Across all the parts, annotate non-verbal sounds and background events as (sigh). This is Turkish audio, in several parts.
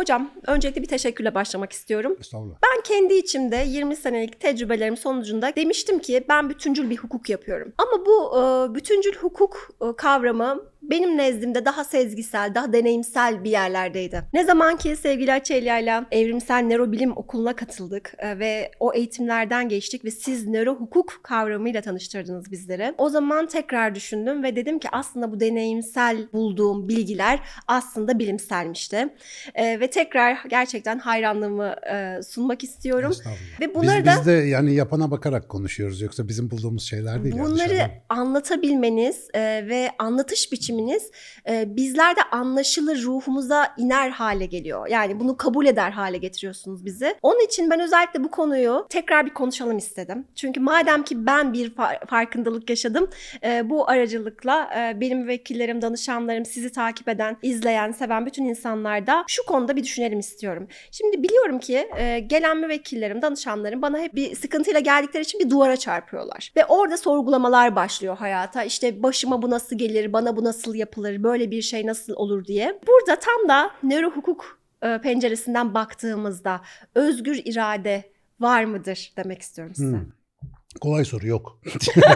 Hocam öncelikle bir teşekkürle başlamak istiyorum. Estağfurullah. Ben kendi içimde 20 senelik tecrübelerim sonucunda demiştim ki ben bütüncül bir hukuk yapıyorum. Ama bu e, bütüncül hukuk e, kavramı benim nezdimde daha sezgisel, daha deneyimsel bir yerlerdeydi. Ne zaman ki sevgili Açelya ile Evrimsel Nörobilim Okulu'na katıldık e, ve o eğitimlerden geçtik ve siz nöro hukuk kavramıyla tanıştırdınız bizleri. O zaman tekrar düşündüm ve dedim ki aslında bu deneyimsel bulduğum bilgiler aslında bilimselmişti. E, ve tekrar gerçekten hayranlığımı e, sunmak istiyorum. Ve bunları biz, da biz de yani yapana bakarak konuşuyoruz yoksa bizim bulduğumuz şeyler değil. Bunları anlatabilmeniz e, ve anlatış biçimi iletişiminiz e, bizlerde anlaşılır ruhumuza iner hale geliyor. Yani bunu kabul eder hale getiriyorsunuz bizi. Onun için ben özellikle bu konuyu tekrar bir konuşalım istedim. Çünkü madem ki ben bir farkındalık yaşadım e, bu aracılıkla e, benim vekillerim, danışanlarım, sizi takip eden, izleyen, seven bütün insanlarda şu konuda bir düşünelim istiyorum. Şimdi biliyorum ki e, gelen müvekkillerim, danışanlarım bana hep bir sıkıntıyla geldikleri için bir duvara çarpıyorlar. Ve orada sorgulamalar başlıyor hayata. İşte başıma bu nasıl gelir, bana bu nasıl nasıl yapılır, böyle bir şey nasıl olur diye. Burada tam da nöro hukuk e, penceresinden baktığımızda özgür irade var mıdır demek istiyorum size. Hmm. Kolay soru yok.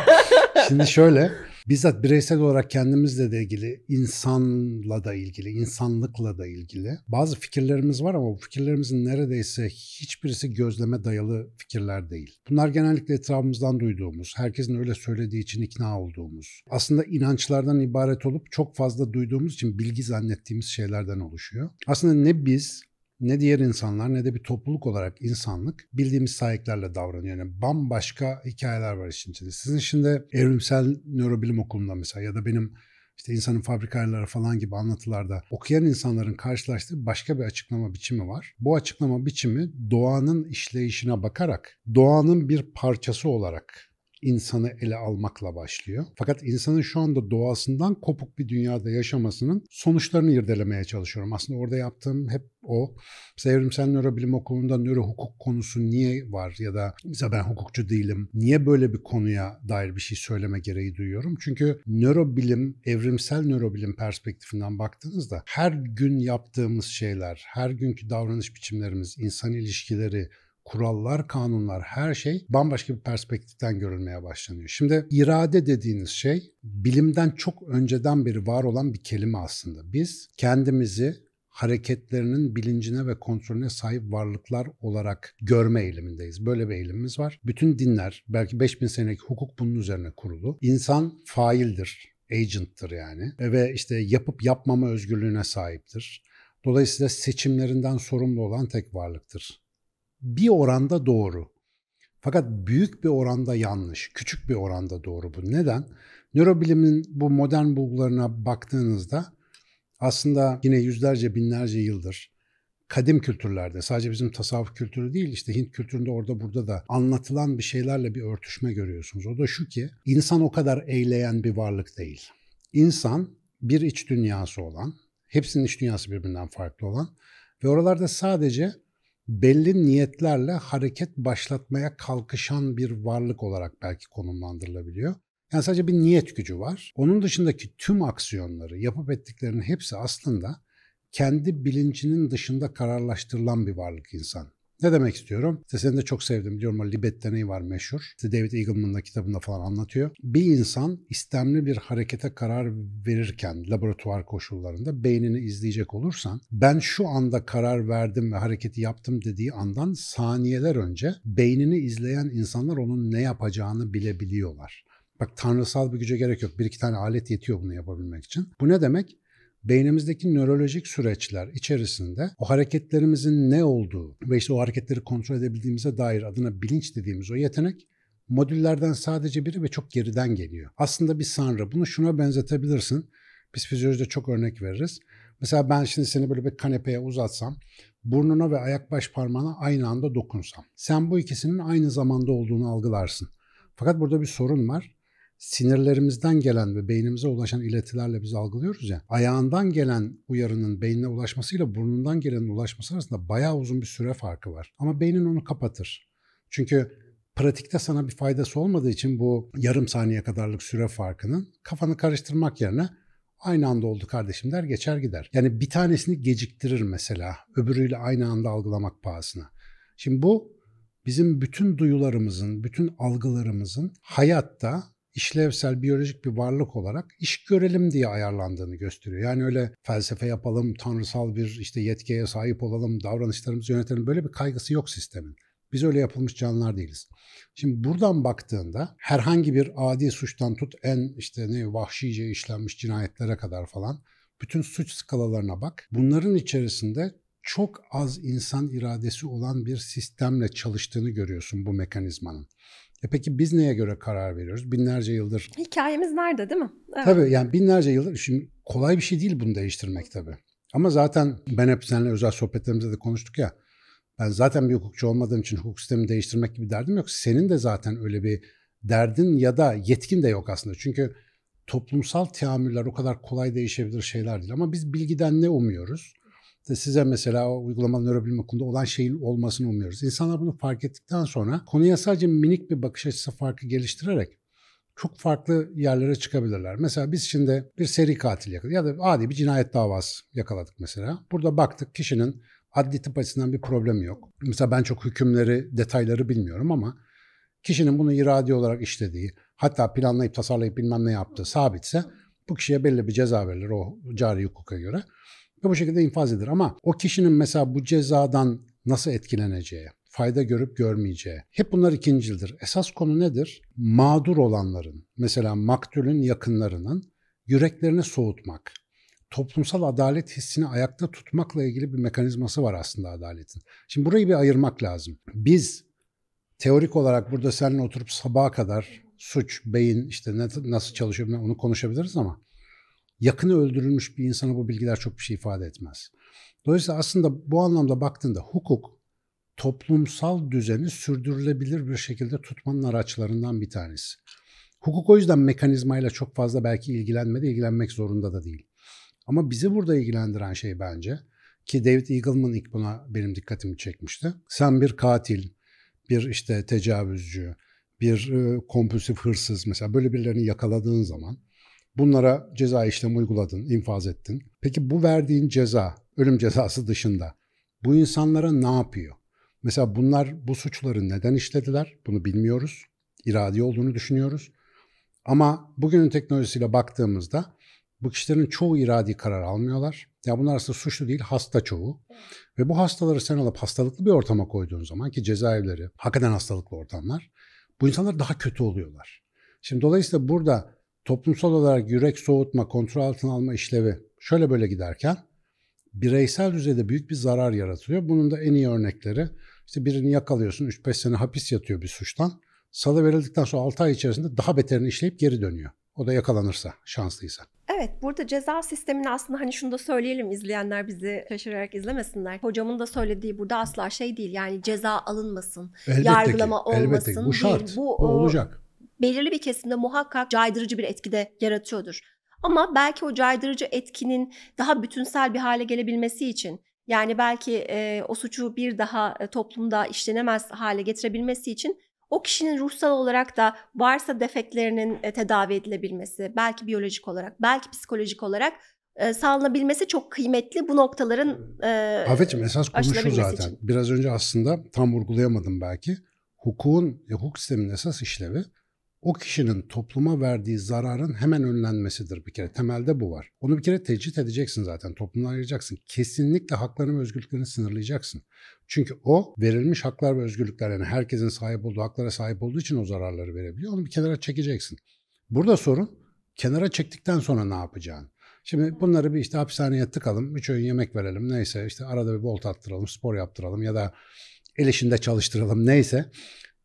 (laughs) Şimdi şöyle bizzat bireysel olarak kendimizle de ilgili, insanla da ilgili, insanlıkla da ilgili bazı fikirlerimiz var ama bu fikirlerimizin neredeyse hiçbirisi gözleme dayalı fikirler değil. Bunlar genellikle etrafımızdan duyduğumuz, herkesin öyle söylediği için ikna olduğumuz, aslında inançlardan ibaret olup çok fazla duyduğumuz için bilgi zannettiğimiz şeylerden oluşuyor. Aslında ne biz ne diğer insanlar ne de bir topluluk olarak insanlık bildiğimiz sahiplerle davranıyor. Yani bambaşka hikayeler var işin içinde. Sizin şimdi evrimsel nörobilim okulunda mesela ya da benim işte insanın fabrikaları falan gibi anlatılarda okuyan insanların karşılaştığı başka bir açıklama biçimi var. Bu açıklama biçimi doğanın işleyişine bakarak doğanın bir parçası olarak insanı ele almakla başlıyor. Fakat insanın şu anda doğasından kopuk bir dünyada yaşamasının sonuçlarını irdelemeye çalışıyorum. Aslında orada yaptığım hep o. Mesela evrimsel nörobilim okulunda nöro hukuk konusu niye var ya da mesela ben hukukçu değilim. Niye böyle bir konuya dair bir şey söyleme gereği duyuyorum? Çünkü nörobilim, evrimsel nörobilim perspektifinden baktığınızda her gün yaptığımız şeyler, her günkü davranış biçimlerimiz, insan ilişkileri, kurallar, kanunlar, her şey bambaşka bir perspektiften görülmeye başlanıyor. Şimdi irade dediğiniz şey bilimden çok önceden beri var olan bir kelime aslında. Biz kendimizi hareketlerinin bilincine ve kontrolüne sahip varlıklar olarak görme eğilimindeyiz. Böyle bir eğilimimiz var. Bütün dinler, belki 5000 senelik hukuk bunun üzerine kurulu. İnsan faildir, agent'tır yani ve işte yapıp yapmama özgürlüğüne sahiptir. Dolayısıyla seçimlerinden sorumlu olan tek varlıktır bir oranda doğru. Fakat büyük bir oranda yanlış, küçük bir oranda doğru bu. Neden? Nörobilimin bu modern bulgularına baktığınızda aslında yine yüzlerce binlerce yıldır kadim kültürlerde sadece bizim tasavvuf kültürü değil işte Hint kültüründe orada burada da anlatılan bir şeylerle bir örtüşme görüyorsunuz. O da şu ki insan o kadar eyleyen bir varlık değil. İnsan bir iç dünyası olan, hepsinin iç dünyası birbirinden farklı olan ve oralarda sadece belli niyetlerle hareket başlatmaya kalkışan bir varlık olarak belki konumlandırılabiliyor. Yani sadece bir niyet gücü var. Onun dışındaki tüm aksiyonları, yapıp ettiklerinin hepsi aslında kendi bilincinin dışında kararlaştırılan bir varlık insan. Ne demek istiyorum? İşte seni de çok sevdim diyorum o libet deneyi var meşhur. İşte David Eagleman'ın da kitabında falan anlatıyor. Bir insan istemli bir harekete karar verirken laboratuvar koşullarında beynini izleyecek olursan ben şu anda karar verdim ve hareketi yaptım dediği andan saniyeler önce beynini izleyen insanlar onun ne yapacağını bilebiliyorlar. Bak tanrısal bir güce gerek yok. Bir iki tane alet yetiyor bunu yapabilmek için. Bu ne demek? beynimizdeki nörolojik süreçler içerisinde o hareketlerimizin ne olduğu ve işte o hareketleri kontrol edebildiğimize dair adına bilinç dediğimiz o yetenek modüllerden sadece biri ve çok geriden geliyor. Aslında bir sanrı. Bunu şuna benzetebilirsin. Biz fizyolojide çok örnek veririz. Mesela ben şimdi seni böyle bir kanepeye uzatsam, burnuna ve ayak baş parmağına aynı anda dokunsam. Sen bu ikisinin aynı zamanda olduğunu algılarsın. Fakat burada bir sorun var sinirlerimizden gelen ve beynimize ulaşan iletilerle biz algılıyoruz ya. Ayağından gelen uyarının beynine ulaşmasıyla burnundan gelenin ulaşması arasında bayağı uzun bir süre farkı var. Ama beynin onu kapatır. Çünkü pratikte sana bir faydası olmadığı için bu yarım saniye kadarlık süre farkının kafanı karıştırmak yerine aynı anda oldu kardeşim der geçer gider. Yani bir tanesini geciktirir mesela öbürüyle aynı anda algılamak pahasına. Şimdi bu bizim bütün duyularımızın, bütün algılarımızın hayatta işlevsel biyolojik bir varlık olarak iş görelim diye ayarlandığını gösteriyor. Yani öyle felsefe yapalım, tanrısal bir işte yetkiye sahip olalım, davranışlarımızı yönetelim böyle bir kaygısı yok sistemin. Biz öyle yapılmış canlılar değiliz. Şimdi buradan baktığında herhangi bir adi suçtan tut en işte ne vahşice işlenmiş cinayetlere kadar falan bütün suç skalalarına bak. Bunların içerisinde çok az insan iradesi olan bir sistemle çalıştığını görüyorsun bu mekanizmanın. E peki biz neye göre karar veriyoruz? Binlerce yıldır. Hikayemiz nerede değil mi? Evet. Tabii yani binlerce yıldır. Şimdi kolay bir şey değil bunu değiştirmek tabii. Ama zaten ben hep seninle özel sohbetlerimizde de konuştuk ya. Ben zaten bir hukukçu olmadığım için hukuk sistemi değiştirmek gibi derdim yok. Senin de zaten öyle bir derdin ya da yetkin de yok aslında. Çünkü toplumsal teamüller o kadar kolay değişebilir şeyler değil. Ama biz bilgiden ne umuyoruz? İşte size mesela o uygulamalı nörobilim okulunda olan şeyin olmasını umuyoruz. İnsanlar bunu fark ettikten sonra konuya sadece minik bir bakış açısı farkı geliştirerek çok farklı yerlere çıkabilirler. Mesela biz şimdi bir seri katil yakaladık ya da adi bir cinayet davası yakaladık mesela. Burada baktık kişinin adli tıp açısından bir problemi yok. Mesela ben çok hükümleri, detayları bilmiyorum ama kişinin bunu iradi olarak işlediği, hatta planlayıp tasarlayıp bilmem ne yaptığı sabitse bu kişiye belli bir ceza verilir o cari hukuka göre ve bu şekilde infaz edilir. Ama o kişinin mesela bu cezadan nasıl etkileneceği, fayda görüp görmeyeceği. Hep bunlar ikincildir. Esas konu nedir? Mağdur olanların, mesela maktulün yakınlarının yüreklerini soğutmak, toplumsal adalet hissini ayakta tutmakla ilgili bir mekanizması var aslında adaletin. Şimdi burayı bir ayırmak lazım. Biz teorik olarak burada seninle oturup sabaha kadar suç, beyin işte nasıl çalışıyor onu konuşabiliriz ama yakını öldürülmüş bir insana bu bilgiler çok bir şey ifade etmez. Dolayısıyla aslında bu anlamda baktığında hukuk toplumsal düzeni sürdürülebilir bir şekilde tutmanın araçlarından bir tanesi. Hukuk o yüzden mekanizmayla çok fazla belki ilgilenmedi, ilgilenmek zorunda da değil. Ama bizi burada ilgilendiren şey bence ki David Eagleman ilk buna benim dikkatimi çekmişti. Sen bir katil, bir işte tecavüzcü, bir ıı, kompulsif hırsız mesela böyle birilerini yakaladığın zaman Bunlara ceza işlemi uyguladın, infaz ettin. Peki bu verdiğin ceza, ölüm cezası dışında bu insanlara ne yapıyor? Mesela bunlar bu suçları neden işlediler? Bunu bilmiyoruz. İradi olduğunu düşünüyoruz. Ama bugünün teknolojisiyle baktığımızda bu kişilerin çoğu iradi karar almıyorlar. Ya yani bunlar aslında suçlu değil, hasta çoğu. Ve bu hastaları sen alıp hastalıklı bir ortama koyduğun zaman ki cezaevleri hakikaten hastalıklı ortamlar. Bu insanlar daha kötü oluyorlar. Şimdi dolayısıyla burada toplumsal olarak yürek soğutma, kontrol altına alma işlevi şöyle böyle giderken bireysel düzeyde büyük bir zarar yaratılıyor. Bunun da en iyi örnekleri işte birini yakalıyorsun 3-5 sene hapis yatıyor bir suçtan. Salı verildikten sonra 6 ay içerisinde daha beterini işleyip geri dönüyor. O da yakalanırsa, şanslıysa. Evet, burada ceza sistemini aslında hani şunu da söyleyelim izleyenler bizi şaşırarak izlemesinler. Hocamın da söylediği burada asla şey değil yani ceza alınmasın, elbette yargılama ki, olmasın elbette ki. Bu şart, değil. Bu, bu olacak belirli bir kesimde muhakkak caydırıcı bir etkide yaratıyordur. Ama belki o caydırıcı etkinin daha bütünsel bir hale gelebilmesi için yani belki e, o suçu bir daha e, toplumda işlenemez hale getirebilmesi için o kişinin ruhsal olarak da varsa defektlerinin e, tedavi edilebilmesi, belki biyolojik olarak, belki psikolojik olarak e, sağlanabilmesi çok kıymetli bu noktaların e, Afetciğim esas konu şu zaten. Için. Biraz önce aslında tam vurgulayamadım belki. Hukukun, hukuk sistemin esas işlevi o kişinin topluma verdiği zararın hemen önlenmesidir bir kere. Temelde bu var. Onu bir kere tecrit edeceksin zaten. Toplumdan ayıracaksın. Kesinlikle haklarını ve özgürlüklerini sınırlayacaksın. Çünkü o verilmiş haklar ve özgürlükler yani herkesin sahip olduğu haklara sahip olduğu için o zararları verebiliyor. Onu bir kenara çekeceksin. Burada sorun kenara çektikten sonra ne yapacağın. Şimdi bunları bir işte hapishaneye tıkalım, üç öğün yemek verelim neyse işte arada bir bolt attıralım, spor yaptıralım ya da el işinde çalıştıralım neyse.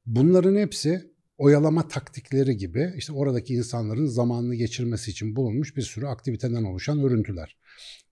Bunların hepsi oyalama taktikleri gibi işte oradaki insanların zamanını geçirmesi için bulunmuş bir sürü aktiviteden oluşan örüntüler.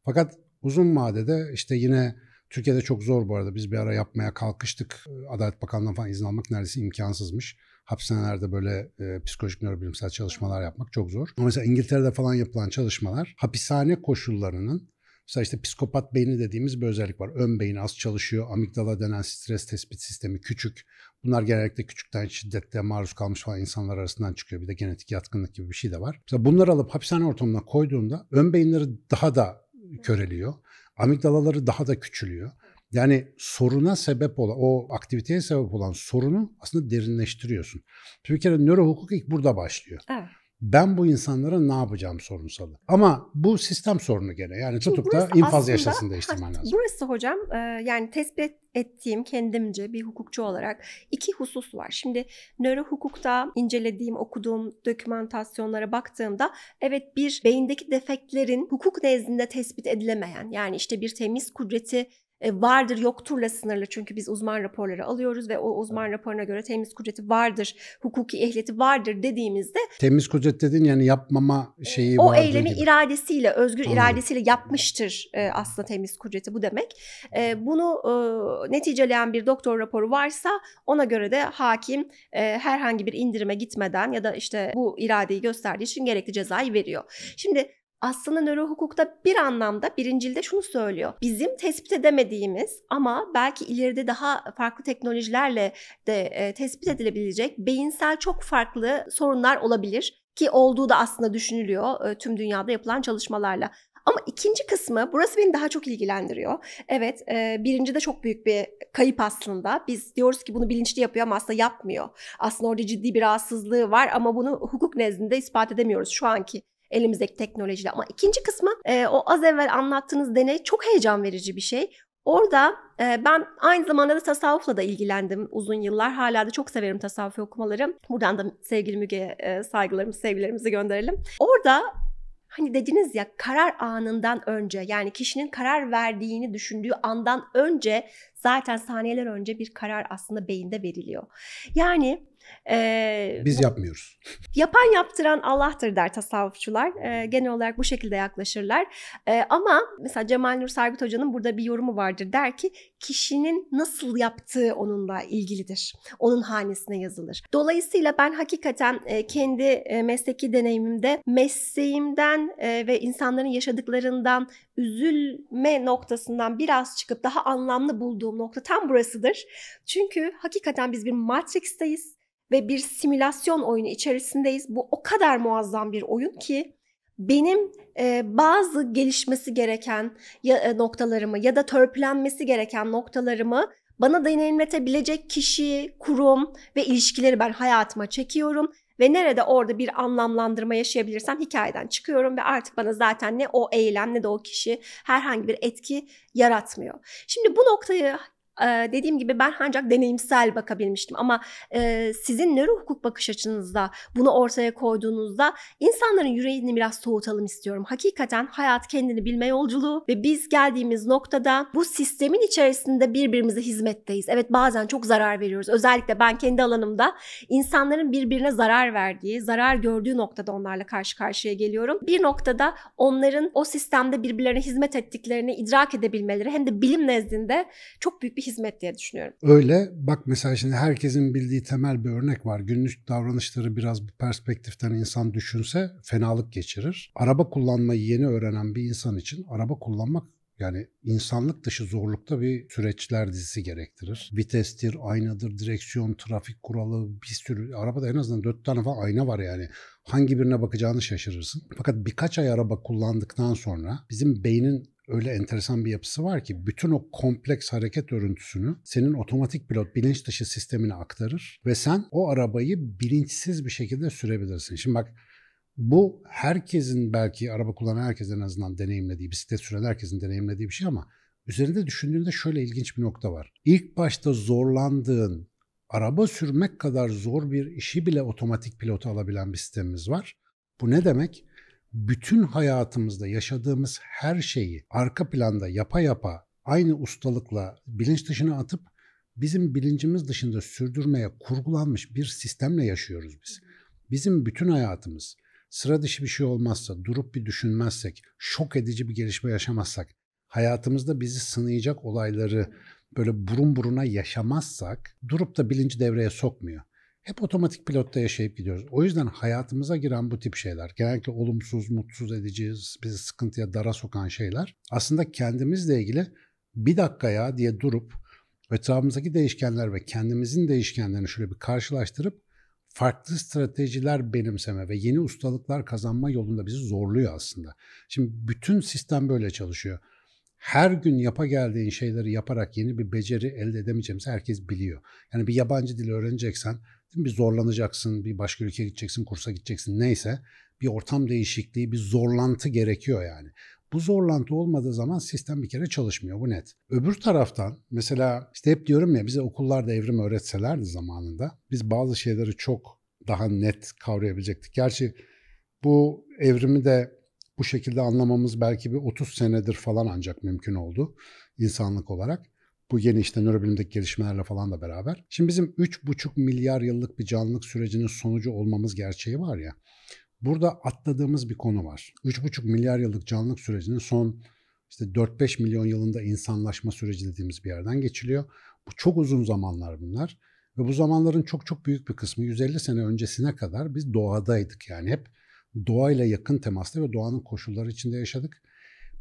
Fakat uzun vadede işte yine Türkiye'de çok zor bu arada. Biz bir ara yapmaya kalkıştık. Adalet Bakanlığı'ndan falan izin almak neredeyse imkansızmış. Hapishanelerde böyle e, psikolojik nörobilimsel çalışmalar yapmak çok zor. Ama mesela İngiltere'de falan yapılan çalışmalar hapishane koşullarının Mesela işte psikopat beyni dediğimiz bir özellik var. Ön beyin az çalışıyor, amigdala denen stres tespit sistemi küçük. Bunlar genellikle küçükten şiddetle maruz kalmış falan insanlar arasından çıkıyor. Bir de genetik yatkınlık gibi bir şey de var. Mesela bunları alıp hapishane ortamına koyduğunda ön beyinleri daha da köreliyor. Amigdalaları daha da küçülüyor. Yani soruna sebep olan, o aktiviteye sebep olan sorunu aslında derinleştiriyorsun. bir kere nörohukuk ilk burada başlıyor. Evet ben bu insanlara ne yapacağım sorunsalı. Ama bu sistem sorunu gene. Yani tutup da infaz aslında, yaşasın değiştirmen lazım. Burası hocam e, yani tespit ettiğim kendimce bir hukukçu olarak iki husus var. Şimdi nöro hukukta incelediğim, okuduğum dokümantasyonlara baktığımda evet bir beyindeki defektlerin hukuk nezdinde tespit edilemeyen yani işte bir temiz kudreti e, vardır yokturla sınırlı çünkü biz uzman raporları alıyoruz ve o uzman raporuna göre temiz kudreti vardır, hukuki ehliyeti vardır dediğimizde temiz kudret dedin yani yapmama şeyi o eylemi gibi. iradesiyle, özgür Anladım. iradesiyle yapmıştır e, aslında temiz kudreti bu demek. E, bunu neticeleyen bir doktor raporu varsa ona göre de hakim herhangi bir indirime gitmeden ya da işte bu iradeyi gösterdiği için gerekli cezayı veriyor. Şimdi aslında nöro hukukta bir anlamda birincilde şunu söylüyor. Bizim tespit edemediğimiz ama belki ileride daha farklı teknolojilerle de e, tespit edilebilecek beyinsel çok farklı sorunlar olabilir ki olduğu da aslında düşünülüyor e, tüm dünyada yapılan çalışmalarla. Ama ikinci kısmı burası beni daha çok ilgilendiriyor. Evet e, birinci de çok büyük bir kayıp aslında. Biz diyoruz ki bunu bilinçli yapıyor ama aslında yapmıyor. Aslında orada ciddi bir rahatsızlığı var ama bunu hukuk nezdinde ispat edemiyoruz şu anki elimizdeki teknolojiyle. Ama ikinci kısmı e, o az evvel anlattığınız deney çok heyecan verici bir şey. Orada e, ben aynı zamanda da tasavvufla da ilgilendim uzun yıllar. Hala da çok severim tasavvuf okumaları. Buradan da sevgili Müge'ye e, saygılarımızı, sevgilerimizi gönderelim. Orada hani dediniz ya karar anından önce yani kişinin karar verdiğini düşündüğü andan önce zaten saniyeler önce bir karar aslında beyinde veriliyor. Yani ee, Biz yapmıyoruz. Yapan yaptıran Allah'tır der tasavvufçular. Ee, genel olarak bu şekilde yaklaşırlar. Ee, ama mesela Cemal Nur Sargıt Hoca'nın burada bir yorumu vardır. Der ki kişinin nasıl yaptığı onunla ilgilidir. Onun hanesine yazılır. Dolayısıyla ben hakikaten kendi mesleki deneyimimde mesleğimden ve insanların yaşadıklarından üzülme noktasından biraz çıkıp daha anlamlı bulduğum nokta tam burasıdır. Çünkü hakikaten biz bir matriksteyiz ve bir simülasyon oyunu içerisindeyiz. Bu o kadar muazzam bir oyun ki benim e, bazı gelişmesi gereken ya, e, noktalarımı ya da törpülenmesi gereken noktalarımı bana deneyimletebilecek kişi, kurum ve ilişkileri ben hayatıma çekiyorum ve nerede orada bir anlamlandırma yaşayabilirsem hikayeden çıkıyorum ve artık bana zaten ne o eylem ne de o kişi herhangi bir etki yaratmıyor. Şimdi bu noktayı dediğim gibi ben ancak deneyimsel bakabilmiştim ama e, sizin nöro hukuk bakış açınızda bunu ortaya koyduğunuzda insanların yüreğini biraz soğutalım istiyorum. Hakikaten hayat kendini bilme yolculuğu ve biz geldiğimiz noktada bu sistemin içerisinde birbirimize hizmetteyiz. Evet bazen çok zarar veriyoruz. Özellikle ben kendi alanımda insanların birbirine zarar verdiği, zarar gördüğü noktada onlarla karşı karşıya geliyorum. Bir noktada onların o sistemde birbirlerine hizmet ettiklerini idrak edebilmeleri hem de bilim nezdinde çok büyük bir hizmet diye düşünüyorum. Öyle. Bak mesela şimdi herkesin bildiği temel bir örnek var. Günlük davranışları biraz bu perspektiften insan düşünse fenalık geçirir. Araba kullanmayı yeni öğrenen bir insan için araba kullanmak yani insanlık dışı zorlukta bir süreçler dizisi gerektirir. Vitestir, aynadır, direksiyon, trafik kuralı bir sürü. Arabada en azından dört tane falan ayna var yani. Hangi birine bakacağını şaşırırsın. Fakat birkaç ay araba kullandıktan sonra bizim beynin öyle enteresan bir yapısı var ki bütün o kompleks hareket örüntüsünü senin otomatik pilot bilinç dışı sistemine aktarır ve sen o arabayı bilinçsiz bir şekilde sürebilirsin. Şimdi bak bu herkesin belki araba kullanan herkesin en azından deneyimlediği, bisiklet süren herkesin deneyimlediği bir şey ama üzerinde düşündüğünde şöyle ilginç bir nokta var. İlk başta zorlandığın araba sürmek kadar zor bir işi bile otomatik pilota alabilen bir sistemimiz var. Bu ne demek? bütün hayatımızda yaşadığımız her şeyi arka planda yapa yapa aynı ustalıkla bilinç dışına atıp bizim bilincimiz dışında sürdürmeye kurgulanmış bir sistemle yaşıyoruz biz. Bizim bütün hayatımız sıra dışı bir şey olmazsa, durup bir düşünmezsek, şok edici bir gelişme yaşamazsak, hayatımızda bizi sınayacak olayları böyle burun buruna yaşamazsak durup da bilinci devreye sokmuyor hep otomatik pilotta yaşayıp gidiyoruz. O yüzden hayatımıza giren bu tip şeyler, genellikle olumsuz, mutsuz edici, bizi sıkıntıya dara sokan şeyler aslında kendimizle ilgili bir dakika ya diye durup etrafımızdaki değişkenler ve kendimizin değişkenlerini şöyle bir karşılaştırıp farklı stratejiler benimseme ve yeni ustalıklar kazanma yolunda bizi zorluyor aslında. Şimdi bütün sistem böyle çalışıyor. Her gün yapa geldiğin şeyleri yaparak yeni bir beceri elde edemeyeceğimizi herkes biliyor. Yani bir yabancı dil öğreneceksen bir zorlanacaksın, bir başka ülkeye gideceksin, kursa gideceksin neyse. Bir ortam değişikliği, bir zorlantı gerekiyor yani. Bu zorlantı olmadığı zaman sistem bir kere çalışmıyor bu net. Öbür taraftan mesela işte hep diyorum ya bize okullarda evrim öğretselerdi zamanında biz bazı şeyleri çok daha net kavrayabilecektik. Gerçi bu evrimi de bu şekilde anlamamız belki bir 30 senedir falan ancak mümkün oldu insanlık olarak. Bu yeni işte nörobilimdeki gelişmelerle falan da beraber. Şimdi bizim 3,5 milyar yıllık bir canlılık sürecinin sonucu olmamız gerçeği var ya. Burada atladığımız bir konu var. 3,5 milyar yıllık canlılık sürecinin son işte 4-5 milyon yılında insanlaşma süreci dediğimiz bir yerden geçiliyor. Bu çok uzun zamanlar bunlar. Ve bu zamanların çok çok büyük bir kısmı 150 sene öncesine kadar biz doğadaydık. Yani hep doğayla yakın temasta ve doğanın koşulları içinde yaşadık.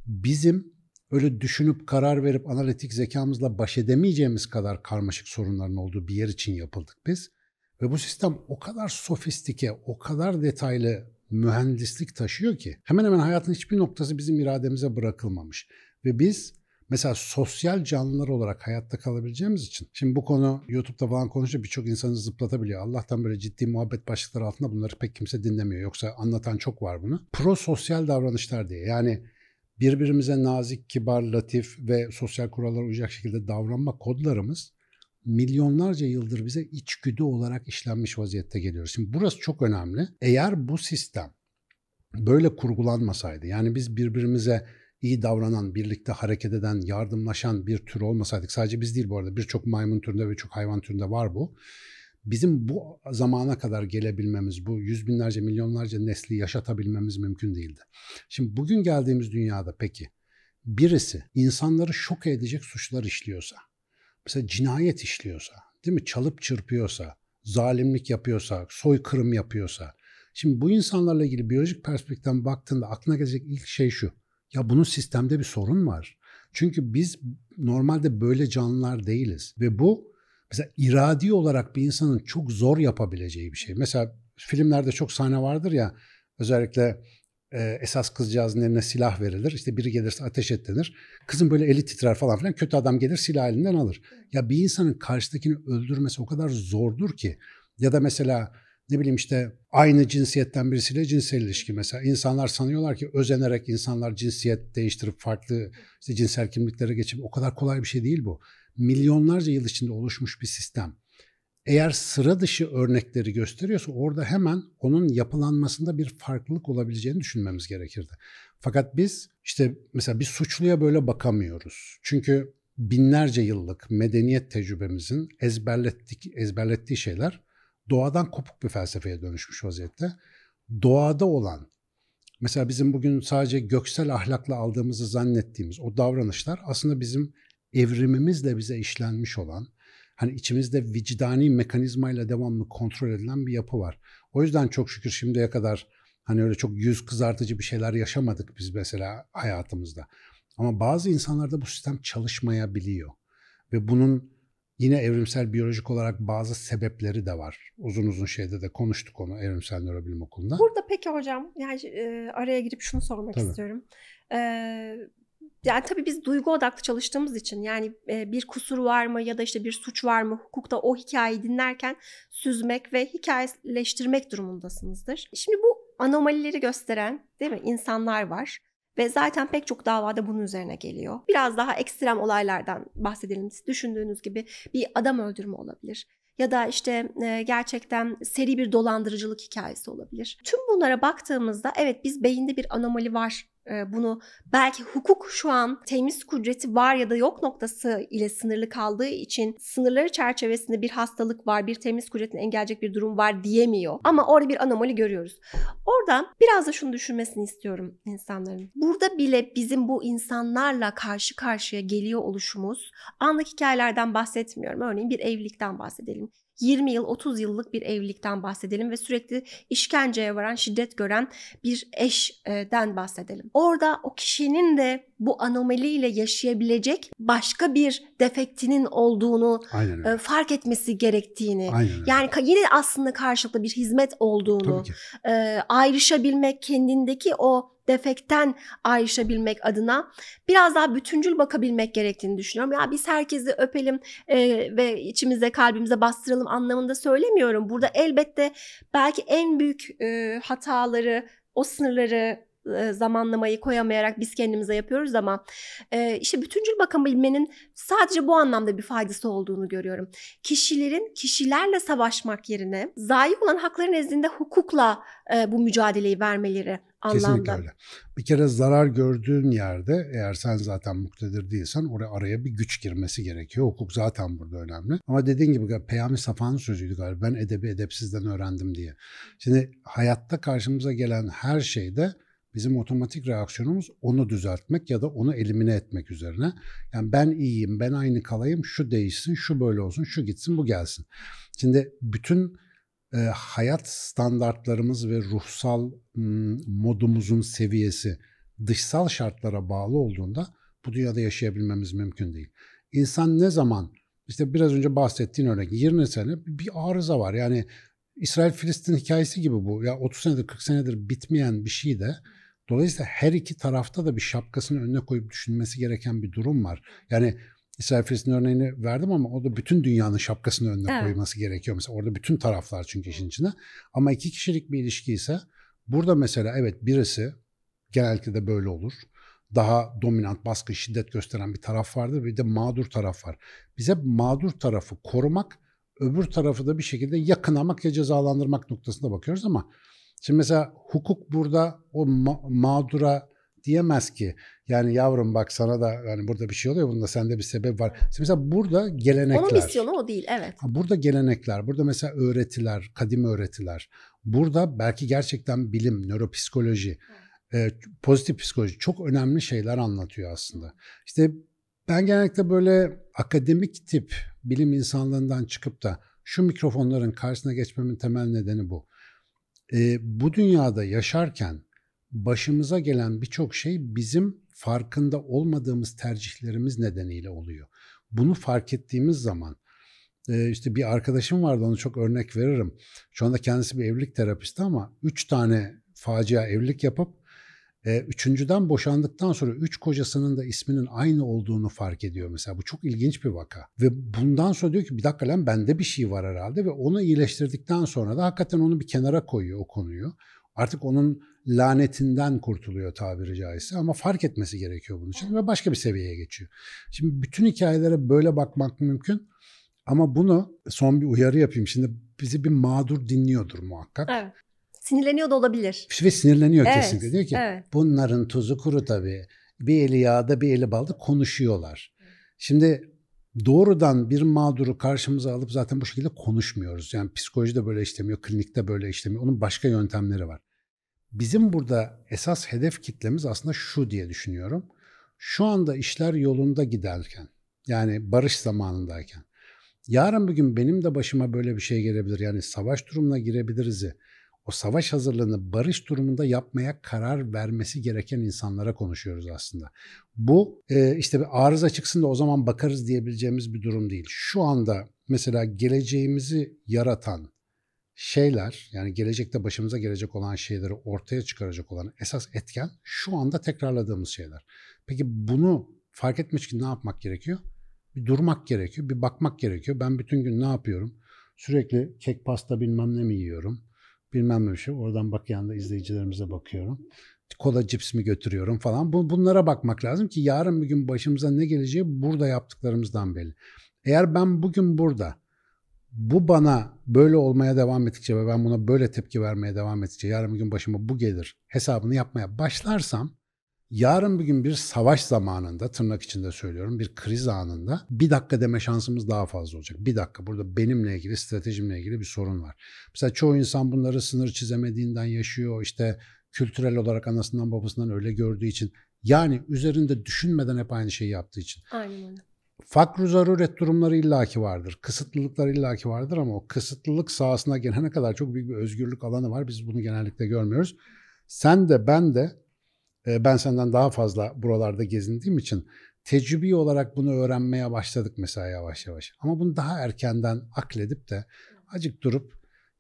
Bizim öyle düşünüp karar verip analitik zekamızla baş edemeyeceğimiz kadar karmaşık sorunların olduğu bir yer için yapıldık biz. Ve bu sistem o kadar sofistike, o kadar detaylı mühendislik taşıyor ki hemen hemen hayatın hiçbir noktası bizim irademize bırakılmamış. Ve biz mesela sosyal canlılar olarak hayatta kalabileceğimiz için. Şimdi bu konu YouTube'da falan konuşuyor, birçok insanı zıplatabiliyor. Allah'tan böyle ciddi muhabbet başlıkları altında bunları pek kimse dinlemiyor. Yoksa anlatan çok var bunu. Pro sosyal davranışlar diye. Yani birbirimize nazik, kibar, latif ve sosyal kurallara uyacak şekilde davranma kodlarımız milyonlarca yıldır bize içgüdü olarak işlenmiş vaziyette geliyor. Şimdi burası çok önemli. Eğer bu sistem böyle kurgulanmasaydı yani biz birbirimize iyi davranan, birlikte hareket eden, yardımlaşan bir tür olmasaydık sadece biz değil bu arada birçok maymun türünde ve birçok hayvan türünde var bu bizim bu zamana kadar gelebilmemiz, bu yüz binlerce, milyonlarca nesli yaşatabilmemiz mümkün değildi. Şimdi bugün geldiğimiz dünyada peki birisi insanları şok edecek suçlar işliyorsa, mesela cinayet işliyorsa, değil mi? Çalıp çırpıyorsa, zalimlik yapıyorsa, soykırım yapıyorsa. Şimdi bu insanlarla ilgili biyolojik perspektiften baktığında aklına gelecek ilk şey şu. Ya bunun sistemde bir sorun var. Çünkü biz normalde böyle canlılar değiliz ve bu mesela iradi olarak bir insanın çok zor yapabileceği bir şey. Mesela filmlerde çok sahne vardır ya özellikle e, esas kızcağızın eline silah verilir. İşte biri gelirse ateş et denir. Kızın böyle eli titrer falan filan. Kötü adam gelir silah elinden alır. Ya bir insanın karşıdakini öldürmesi o kadar zordur ki. Ya da mesela ne bileyim işte aynı cinsiyetten birisiyle cinsel ilişki mesela. insanlar sanıyorlar ki özenerek insanlar cinsiyet değiştirip farklı işte cinsel kimliklere geçip o kadar kolay bir şey değil bu milyonlarca yıl içinde oluşmuş bir sistem. Eğer sıra dışı örnekleri gösteriyorsa orada hemen onun yapılanmasında bir farklılık olabileceğini düşünmemiz gerekirdi. Fakat biz işte mesela bir suçluya böyle bakamıyoruz. Çünkü binlerce yıllık medeniyet tecrübemizin ezberlettik, ezberlettiği şeyler doğadan kopuk bir felsefeye dönüşmüş vaziyette. Doğada olan mesela bizim bugün sadece göksel ahlakla aldığımızı zannettiğimiz o davranışlar aslında bizim evrimimizle bize işlenmiş olan hani içimizde vicdani mekanizmayla devamlı kontrol edilen bir yapı var. O yüzden çok şükür şimdiye kadar hani öyle çok yüz kızartıcı bir şeyler yaşamadık biz mesela hayatımızda. Ama bazı insanlarda bu sistem çalışmayabiliyor ve bunun yine evrimsel biyolojik olarak bazı sebepleri de var. Uzun uzun şeyde de konuştuk onu evrimsel nörobilim okulunda. Burada peki hocam yani e, araya girip şunu sormak Tabii. istiyorum. E, yani tabii biz duygu odaklı çalıştığımız için yani e, bir kusur var mı ya da işte bir suç var mı hukukta o hikayeyi dinlerken süzmek ve hikayeleştirmek durumundasınızdır. Şimdi bu anomalileri gösteren değil mi insanlar var. Ve zaten pek çok davada bunun üzerine geliyor. Biraz daha ekstrem olaylardan bahsedelim. Düşündüğünüz gibi bir adam öldürme olabilir. Ya da işte e, gerçekten seri bir dolandırıcılık hikayesi olabilir. Tüm bunlara baktığımızda evet biz beyinde bir anomali var bunu belki hukuk şu an temiz kudreti var ya da yok noktası ile sınırlı kaldığı için sınırları çerçevesinde bir hastalık var, bir temiz kudretini engelleyecek bir durum var diyemiyor. Ama orada bir anomali görüyoruz. Oradan biraz da şunu düşünmesini istiyorum insanların. Burada bile bizim bu insanlarla karşı karşıya geliyor oluşumuz anlık hikayelerden bahsetmiyorum. Örneğin bir evlilikten bahsedelim. 20 yıl 30 yıllık bir evlilikten bahsedelim ve sürekli işkenceye varan şiddet gören bir eşden bahsedelim. Orada o kişinin de bu anomaliyle yaşayabilecek başka bir defektinin olduğunu e, fark etmesi gerektiğini yani yine aslında karşılıklı bir hizmet olduğunu e, ayrışabilmek kendindeki o defekten ayrışabilmek adına biraz daha bütüncül bakabilmek gerektiğini düşünüyorum. Ya biz herkesi öpelim e, ve içimize kalbimize bastıralım anlamında söylemiyorum. Burada elbette belki en büyük e, hataları o sınırları e, zamanlamayı koyamayarak biz kendimize yapıyoruz ama e, işte bütüncül bakabilmenin sadece bu anlamda bir faydası olduğunu görüyorum. Kişilerin kişilerle savaşmak yerine zayıf olan hakların nezdinde hukukla e, bu mücadeleyi vermeleri anlamda. Kesinlikle öyle. Bir kere zarar gördüğün yerde eğer sen zaten muktedir değilsen oraya araya bir güç girmesi gerekiyor. Hukuk zaten burada önemli. Ama dediğin gibi Peyami Safa'nın sözüydü galiba ben edebi edepsizden öğrendim diye. Şimdi hayatta karşımıza gelen her şeyde Bizim otomatik reaksiyonumuz onu düzeltmek ya da onu elimine etmek üzerine. Yani ben iyiyim, ben aynı kalayım, şu değişsin, şu böyle olsun, şu gitsin, bu gelsin. Şimdi bütün e, hayat standartlarımız ve ruhsal m, modumuzun seviyesi dışsal şartlara bağlı olduğunda bu dünyada yaşayabilmemiz mümkün değil. İnsan ne zaman işte biraz önce bahsettiğin örnek 20 sene bir arıza var. Yani İsrail-Filistin hikayesi gibi bu. Ya 30 senedir 40 senedir bitmeyen bir şey de Dolayısıyla her iki tarafta da bir şapkasını önüne koyup düşünmesi gereken bir durum var. Yani İsrail Filistin örneğini verdim ama o da bütün dünyanın şapkasını önüne evet. koyması gerekiyor. Mesela orada bütün taraflar çünkü işin içine. Ama iki kişilik bir ilişki ise burada mesela evet birisi genellikle de böyle olur. Daha dominant baskı şiddet gösteren bir taraf vardır bir de mağdur taraf var. Bize mağdur tarafı korumak öbür tarafı da bir şekilde yakınamak ya cezalandırmak noktasında bakıyoruz ama Şimdi mesela hukuk burada o ma- mağdura diyemez ki yani yavrum bak sana da yani burada bir şey oluyor bunda sende bir sebep var. Şimdi mesela burada gelenekler. Onun misyonu o değil evet. Burada gelenekler, burada mesela öğretiler, kadim öğretiler. Burada belki gerçekten bilim, nöropsikoloji, e, pozitif psikoloji çok önemli şeyler anlatıyor aslında. İşte ben genellikle böyle akademik tip bilim insanlarından çıkıp da şu mikrofonların karşısına geçmemin temel nedeni bu e, bu dünyada yaşarken başımıza gelen birçok şey bizim farkında olmadığımız tercihlerimiz nedeniyle oluyor. Bunu fark ettiğimiz zaman e, işte bir arkadaşım vardı onu çok örnek veririm. Şu anda kendisi bir evlilik terapisti ama üç tane facia evlilik yapıp e, üçüncüden boşandıktan sonra üç kocasının da isminin aynı olduğunu fark ediyor mesela. Bu çok ilginç bir vaka. Ve bundan sonra diyor ki bir dakika lan bende bir şey var herhalde ve onu iyileştirdikten sonra da hakikaten onu bir kenara koyuyor o konuyu. Artık onun lanetinden kurtuluyor tabiri caizse ama fark etmesi gerekiyor bunun için ve başka bir seviyeye geçiyor. Şimdi bütün hikayelere böyle bakmak mümkün ama bunu son bir uyarı yapayım. Şimdi bizi bir mağdur dinliyordur muhakkak. Evet sinirleniyor da olabilir. Ve sinirleniyor evet, kesinlikle. Diyor ki evet. bunların tuzu kuru tabii. Bir eli yağda bir eli balda konuşuyorlar. Şimdi doğrudan bir mağduru karşımıza alıp zaten bu şekilde konuşmuyoruz. Yani psikolojide böyle işlemiyor, klinikte böyle işlemiyor. Onun başka yöntemleri var. Bizim burada esas hedef kitlemiz aslında şu diye düşünüyorum. Şu anda işler yolunda giderken, yani barış zamanındayken, yarın bugün benim de başıma böyle bir şey gelebilir. Yani savaş durumuna girebiliriz o savaş hazırlığını barış durumunda yapmaya karar vermesi gereken insanlara konuşuyoruz aslında. Bu e, işte bir arıza çıksın da o zaman bakarız diyebileceğimiz bir durum değil. Şu anda mesela geleceğimizi yaratan şeyler yani gelecekte başımıza gelecek olan şeyleri ortaya çıkaracak olan esas etken şu anda tekrarladığımız şeyler. Peki bunu fark etmiş ki ne yapmak gerekiyor? Bir durmak gerekiyor, bir bakmak gerekiyor. Ben bütün gün ne yapıyorum? Sürekli kek pasta bilmem ne mi yiyorum? bilmem ne bir şey. Oradan bakayan da izleyicilerimize bakıyorum. Kola cips mi götürüyorum falan. bunlara bakmak lazım ki yarın bir gün başımıza ne geleceği burada yaptıklarımızdan belli. Eğer ben bugün burada bu bana böyle olmaya devam ettikçe ve ben buna böyle tepki vermeye devam ettikçe yarın bir gün başıma bu gelir hesabını yapmaya başlarsam Yarın bir gün bir savaş zamanında tırnak içinde söylüyorum bir kriz anında bir dakika deme şansımız daha fazla olacak. Bir dakika burada benimle ilgili stratejimle ilgili bir sorun var. Mesela çoğu insan bunları sınır çizemediğinden yaşıyor işte kültürel olarak anasından babasından öyle gördüğü için. Yani üzerinde düşünmeden hep aynı şeyi yaptığı için. Aynen Fakru zaruret durumları illaki vardır. Kısıtlılıklar illaki vardır ama o kısıtlılık sahasına gelene kadar çok büyük bir özgürlük alanı var. Biz bunu genellikle görmüyoruz. Sen de ben de ee, ben senden daha fazla buralarda gezindiğim için tecrübi olarak bunu öğrenmeye başladık mesela yavaş yavaş. Ama bunu daha erkenden akledip de acık durup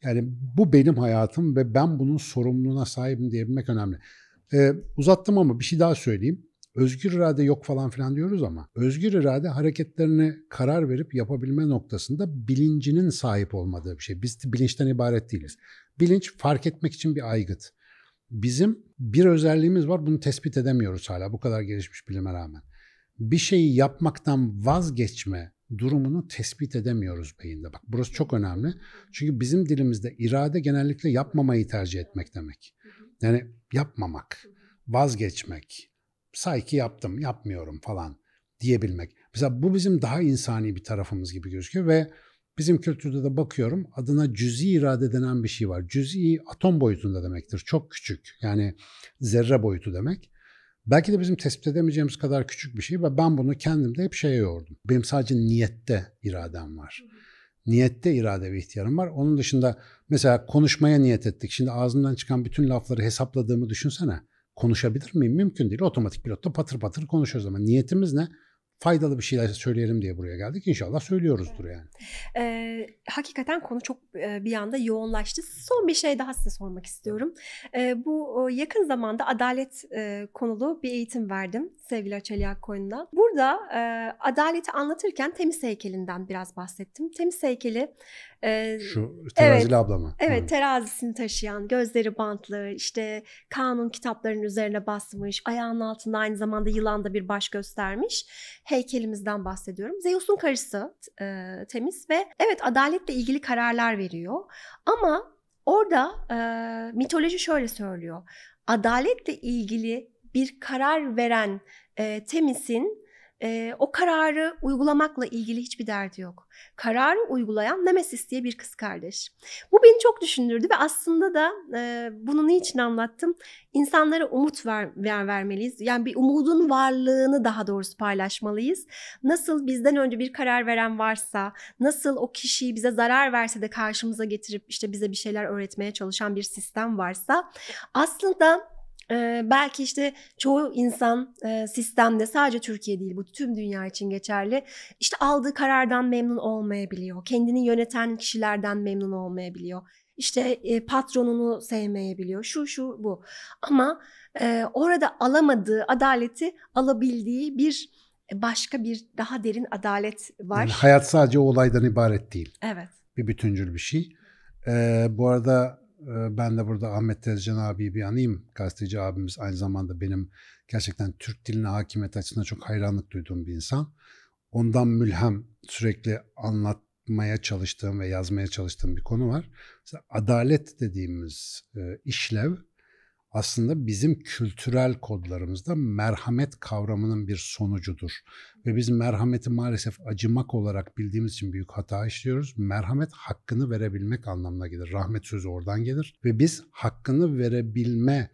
yani bu benim hayatım ve ben bunun sorumluluğuna sahibim diyebilmek önemli. Ee, uzattım ama bir şey daha söyleyeyim. Özgür irade yok falan filan diyoruz ama özgür irade hareketlerini karar verip yapabilme noktasında bilincinin sahip olmadığı bir şey. Biz bilinçten ibaret değiliz. Bilinç fark etmek için bir aygıt. Bizim bir özelliğimiz var bunu tespit edemiyoruz hala bu kadar gelişmiş bilime rağmen. Bir şeyi yapmaktan vazgeçme durumunu tespit edemiyoruz beyinde. Bak burası çok önemli. Çünkü bizim dilimizde irade genellikle yapmamayı tercih etmek demek. Yani yapmamak, vazgeçmek, say ki yaptım, yapmıyorum falan diyebilmek. Mesela bu bizim daha insani bir tarafımız gibi gözüküyor ve Bizim kültürde de bakıyorum adına cüzi irade denen bir şey var. Cüzi atom boyutunda demektir. Çok küçük. Yani zerre boyutu demek. Belki de bizim tespit edemeyeceğimiz kadar küçük bir şey ve ben bunu kendimde hep şeye yordum. Benim sadece niyette iradem var. Niyette irade ve ihtiyarım var. Onun dışında mesela konuşmaya niyet ettik. Şimdi ağzımdan çıkan bütün lafları hesapladığımı düşünsene. Konuşabilir miyim? Mümkün değil. Otomatik pilotta patır patır konuşuyoruz ama niyetimiz ne? faydalı bir şeyler söyleyelim diye buraya geldik. İnşallah söylüyoruzdur yani. Ee, hakikaten konu çok e, bir anda yoğunlaştı. Son bir şey daha size sormak istiyorum. Ee, bu yakın zamanda adalet e, konulu bir eğitim verdim sevgili Açeli Koyunda. Burada e, adaleti anlatırken Temiz heykelinden biraz bahsettim. Temiz heykeli ee, Şu terazili evet, abla mı? Evet Hı. terazisini taşıyan, gözleri bantlı, işte kanun kitaplarının üzerine basmış, ayağının altında aynı zamanda yılan da bir baş göstermiş heykelimizden bahsediyorum. Zeus'un karısı e, Temiz ve evet adaletle ilgili kararlar veriyor ama orada e, mitoloji şöyle söylüyor. Adaletle ilgili bir karar veren e, Temis'in e, o kararı uygulamakla ilgili hiçbir derdi yok. Kararı uygulayan Nemesis diye bir kız kardeş. Bu beni çok düşündürdü ve aslında da e, bunu niçin anlattım? İnsanlara umut ver, ver vermeliyiz. Yani bir umudun varlığını daha doğrusu paylaşmalıyız. Nasıl bizden önce bir karar veren varsa, nasıl o kişiyi bize zarar verse de karşımıza getirip işte bize bir şeyler öğretmeye çalışan bir sistem varsa aslında belki işte çoğu insan sistemde sadece Türkiye değil bu tüm dünya için geçerli. işte aldığı karardan memnun olmayabiliyor. Kendini yöneten kişilerden memnun olmayabiliyor. işte e, patronunu sevmeyebiliyor. Şu şu bu. Ama orada alamadığı adaleti alabildiği bir e, başka bir daha derin adalet var. Yani hayat sadece o olaydan ibaret değil. Evet. Bir bütüncül bir şey. Ee, bu arada ben de burada Ahmet Tezcan abiyi bir anayım. Gazeteci abimiz aynı zamanda benim gerçekten Türk diline hakimiyet açısından çok hayranlık duyduğum bir insan. Ondan mülhem sürekli anlatmaya çalıştığım ve yazmaya çalıştığım bir konu var. Mesela adalet dediğimiz işlev aslında bizim kültürel kodlarımızda merhamet kavramının bir sonucudur. Ve biz merhameti maalesef acımak olarak bildiğimiz için büyük hata işliyoruz. Merhamet hakkını verebilmek anlamına gelir. Rahmet sözü oradan gelir. Ve biz hakkını verebilme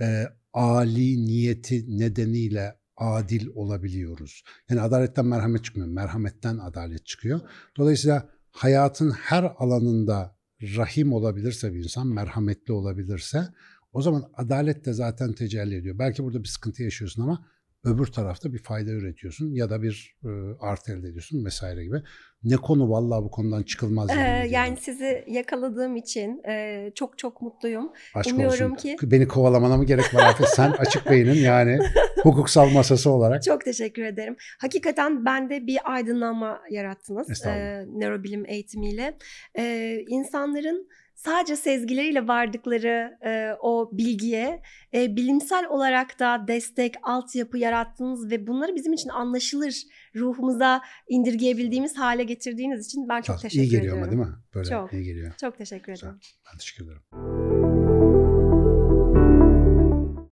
e, ali niyeti nedeniyle adil olabiliyoruz. Yani adaletten merhamet çıkmıyor. Merhametten adalet çıkıyor. Dolayısıyla hayatın her alanında rahim olabilirse bir insan, merhametli olabilirse o zaman adalet de zaten tecelli ediyor. Belki burada bir sıkıntı yaşıyorsun ama öbür tarafta bir fayda üretiyorsun ya da bir e, artı elde ediyorsun vesaire gibi. Ne konu vallahi bu konudan çıkılmaz. Ee, yani sizi yakaladığım için e, çok çok mutluyum. Aşk Umuyorum olsun. ki. Beni kovalamana mı gerek var Afet? Sen (laughs) açık beynin yani hukuksal masası olarak. Çok teşekkür ederim. Hakikaten bende bir aydınlanma yarattınız e, nörobilim eğitimiyle. E, insanların sadece sezgileriyle vardıkları e, o bilgiye e, bilimsel olarak da destek, altyapı yarattınız ve bunları bizim için anlaşılır ruhumuza indirgeyebildiğimiz hale getirdiğiniz için ben çok, çok teşekkür ediyorum. İyi geliyor ediyorum. ama değil mi? Böyle çok, iyi geliyor. Çok teşekkür ederim. Ben teşekkür ederim.